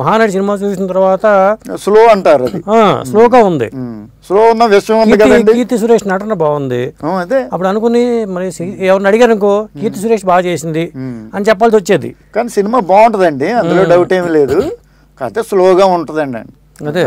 Mahanati cinema చూసిన తర్వాత slow అంటారు స్లోగా ఉంది స్లో ఉన్న కీర్తి సురేష్ నటన బాగుంది అప్పుడు అనుకుని మరి ఎవరిని అడిగారు అనుకో కీర్తి సురేష్ బాగా చేసింది అని చెప్పాల్సి వచ్చేది కానీ సినిమా బాగుంటుందండి అందులో డౌట్ ఏమి లేదు కాకపోతే స్లోగా ఉంటుందండి అదే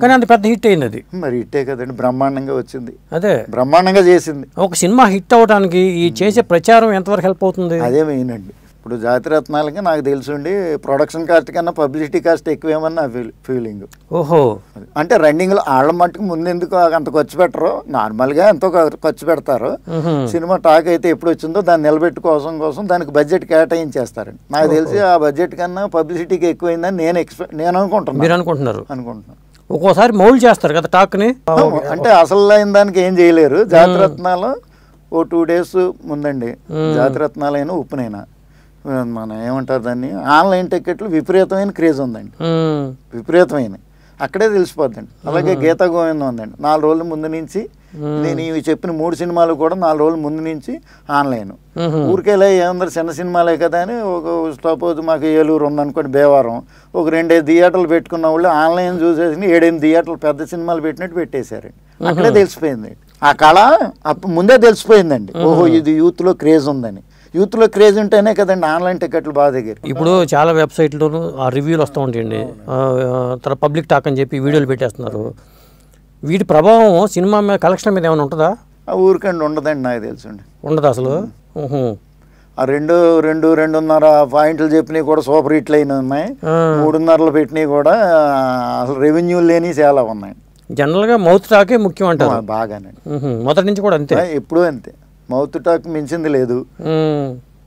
కానీ అంత పెద్ద హిట్ అయింది అది మరి హిట్టే కదండి బ్రహ్మాండంగా వచ్చింది అదే బ్రహ్మాండంగా చేసింది ఒక సినిమా హిట్ అవడానికి ఈ చేసే ప్రచారం ఎంతవరకు హెల్ప్ అవుతుంది అదేమైందండి ఇప్పుడు రత్నాలకి నాకు తెలుసుండి ప్రొడక్షన్ కాస్ట్ కన్నా పబ్లిసిటీ కాస్ట్ ఎక్కువేమని నా ఫీలింగ్ ఓహో అంటే రన్నింగ్లో వాళ్ళ మట్టుకు ఎందుకు అంత ఖర్చు పెట్టరు నార్మల్గా ఎంతో ఖర్చు పెడతారు సినిమా టాక్ అయితే ఎప్పుడు వచ్చిందో దాన్ని నిలబెట్టుకోసం కోసం దానికి బడ్జెట్ కేటాయించేస్తారండి నాకు తెలిసి ఆ బడ్జెట్ కన్నా పబ్లిసిటీకి ఎక్కువైందని నేను ఎక్స్పెక్ట్ నేను అనుకుంటున్నాను మీరు అనుకుంటున్నారు అనుకుంటున్నాను ఒక్కోసారి మౌల్ చేస్తారు కదా టాక్ని అంటే అసలు అయిన దానికి ఏం చేయలేరు రత్నాలు ఓ టూ డేస్ ముందండి జాతిరత్నాలైనా ఉప్పునైనా మనం ఏమంటారు దాన్ని ఆన్లైన్ టికెట్లు విపరీతమైన క్రేజ్ ఉందండి విపరీతమైన అక్కడే తెలిసిపోద్దండి అలాగే గీతా గోవిందం ఉందండి నాలుగు రోజుల ముందు నుంచి నేను ఇవి చెప్పిన మూడు సినిమాలు కూడా నాలుగు రోజుల ముందు నుంచి ఆన్లైన్ ఊరికేలా ఏమందరు చిన్న సినిమాలే కదా అని ఒక సపోజ్ మాకు ఏలూరు ఉందనుకోండి బేవారం ఒక రెండే థియేటర్లు పెట్టుకున్న వాళ్ళు ఆన్లైన్ చూసేసి ఏడైంది థియేటర్లు పెద్ద సినిమాలు పెట్టినట్టు పెట్టేశారండి అక్కడే తెలిసిపోయింది ఆ కళ ముందే తెలిసిపోయిందండి ఓహో ఇది యూత్లో క్రేజ్ ఉందని యూత్లో క్రేజ్ ఉంటేనే కదండి ఆన్లైన్ టికెట్లు బాగా దగ్గర ఇప్పుడు చాలా వెబ్సైట్లోనూ ఆ రివ్యూలు వస్తూ ఉంటాయండి తర్వాత పబ్లిక్ టాక్ అని చెప్పి వీడియోలు పెట్టేస్తున్నారు వీటి ప్రభావం సినిమా మీద కలెక్షన్ మీద ఏమైనా ఉంటుందా ఆ ఊరికండి ఉండదండి నాకు తెలుసండి ఉండదు అసలు ఆ రెండు రెండు రెండున్నర పాయింట్లు చెప్పినవి కూడా సూపర్ హిట్లు అయిన ఉన్నాయి మూడున్నరలు పెట్టినవి కూడా అసలు రెవెన్యూ లేని చాలా ఉన్నాయి జనరల్గా మౌత్ టాకే ముఖ్యం అంటారు బాగానే మొదటి నుంచి కూడా అంతే ఎప్పుడూ అంతే మౌత్ టాక్ మించింది లేదు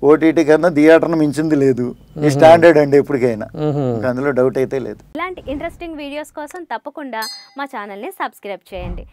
ఓటీటీ కన్నా థియేటర్ మించింది లేదు ఈ స్టాండర్డ్ అండి ఎప్పటికైనా అందులో డౌట్ అయితే లేదు ఇలాంటి ఇంట్రెస్టింగ్ వీడియోస్ కోసం తప్పకుండా మా ఛానల్ని సబ్స్క్రైబ్ చేయండి